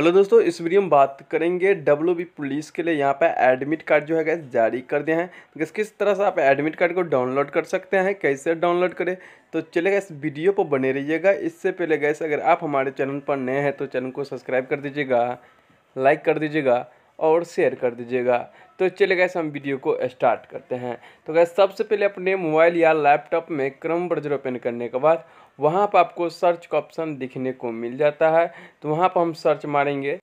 hello दोस्तों इस video में बात करेंगे डब्ल्यू बी पुलिस के लिए यहाँ पे एडमिट कार्ड जो है गैस जारी कर दिया है गैस तो किस तरह से आप एडमिट कार्ड को डाउनलोड कर सकते हैं कैसे डाउनलोड करें तो चलेगा इस वीडियो पर बने रहिएगा इससे पहले गैस अगर आप हमारे चैनल पर नए हैं तो चैनल को सब्सक्राइब कर दीजिएगा लाइक कर दीजिएगा और शेयर कर दीजिएगा तो चलिए गए हम वीडियो को स्टार्ट करते हैं तो गैस सबसे पहले अपने मोबाइल या लैपटॉप में क्रम ब्रजर ओपन करने के बाद वहाँ पर आपको सर्च का ऑप्शन दिखने को मिल जाता है तो वहाँ पर हम सर्च मारेंगे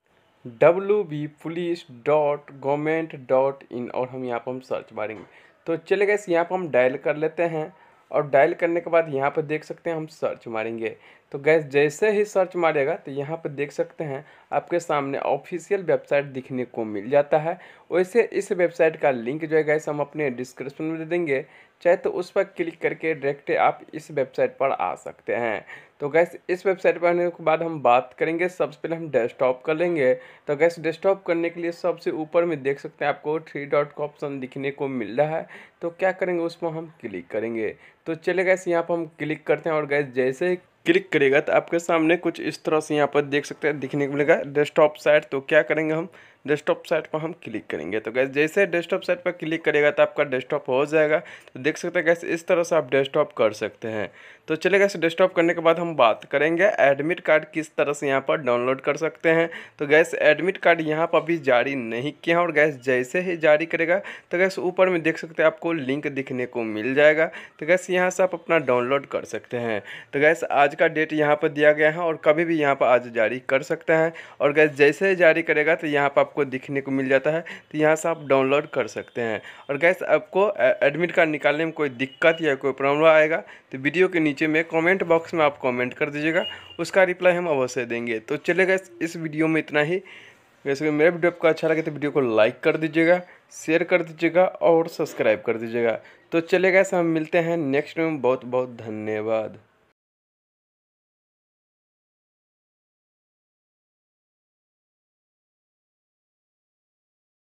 W B police dot government dot in और हम यहाँ पर हम सर्च मारेंगे तो चले गए यहाँ पर हम डायल कर लेते हैं और डायल करने के बाद यहाँ पर देख सकते हैं हम सर्च मारेंगे तो गैस जैसे ही सर्च मारेगा तो यहाँ पर देख सकते हैं आपके सामने ऑफिशियल वेबसाइट दिखने को मिल जाता है वैसे इस वेबसाइट का लिंक जो है गैस हम अपने डिस्क्रिप्शन में दे देंगे चाहे तो उस पर क्लिक करके डायरेक्ट आप इस वेबसाइट पर आ सकते हैं तो गैस इस वेबसाइट पर आने के बाद हम बात करेंगे सबसे पहले हम डेस्कटॉप कर लेंगे तो गैस डेस्कटॉप करने के लिए सबसे ऊपर में देख सकते हैं आपको थ्री डॉट का ऑप्शन दिखने को मिल रहा है तो क्या करेंगे उसमें हम क्लिक करेंगे तो चले गैस यहाँ पर हम क्लिक करते हैं और गैस जैसे ही क्लिक करेगा तो आपके सामने कुछ इस तरह से यहाँ पर देख सकते हैं दिखने को मिलेगा डेस्कटॉप साइट तो क्या करेंगे हम डेस्कटॉप साइट पर हम क्लिक करेंगे तो गैस जैसे डेस्कटॉप साइट पर क्लिक करेगा तो आपका डेस्कटॉप हो जाएगा तो देख सकते हैं गैस इस तरह से आप डेस्कटॉप कर सकते हैं तो चले गैस डेस्कटॉप करने के बाद हम बात करेंगे एडमिट कार्ड किस तरह से यहाँ पर डाउनलोड कर सकते हैं तो गैस एडमिट कार्ड यहाँ पर अभी जारी नहीं किया और गैस जैसे ही जारी करेगा तो गैस ऊपर में देख सकते हैं आपको लिंक दिखने को मिल जाएगा तो गैस यहाँ से आप अपना डाउनलोड कर सकते हैं तो गैस आज का डेट यहाँ पर दिया गया है और कभी भी यहाँ पर आज जारी कर सकते हैं और गैस जैसे ही जारी करेगा तो यहाँ पर आपको आपको दिखने को मिल जाता है तो यहाँ से आप डाउनलोड कर सकते हैं और गैस आपको एडमिट कार्ड निकालने में कोई दिक्कत या कोई प्रॉब्लम आएगा तो वीडियो के नीचे में कमेंट बॉक्स में आप कमेंट कर दीजिएगा उसका रिप्लाई हम अवश्य देंगे तो चले गए इस वीडियो में इतना ही वैसे कि मेरा वीडियो आपको अच्छा लगे तो वीडियो को लाइक कर दीजिएगा शेयर कर दीजिएगा और सब्सक्राइब कर दीजिएगा तो चले गए हम मिलते हैं नेक्स्ट में बहुत बहुत धन्यवाद